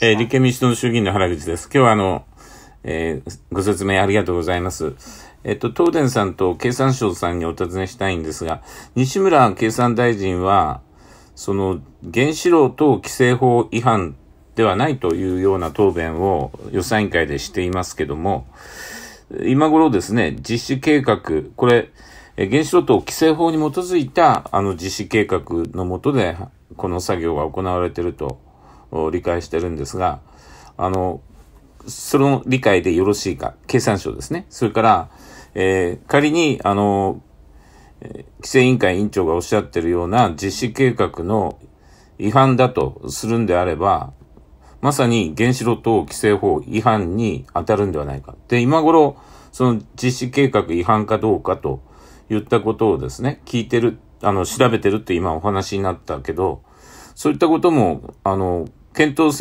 えー、立憲民主党の衆議院の原口です。今日はあの、えー、ご説明ありがとうございます。えっと、東電さんと経産省さんにお尋ねしたいんですが、西村経産大臣は、その、原子炉等規制法違反ではないというような答弁を予算委員会でしていますけども、今頃ですね、実施計画、これ、原子炉等規制法に基づいたあの実施計画のもとで、この作業が行われていると理解してるんですが、あの、その理解でよろしいか、経産省ですね。それから、えー、仮に、あの、規制委員会委員長がおっしゃってるような実施計画の違反だとするんであれば、まさに原子炉等規制法違反に当たるんではないか。で、今頃、その実施計画違反かどうかと言ったことをですね、聞いてる、あの、調べてるって今お話になったけど、そういったことも、あの、que entonces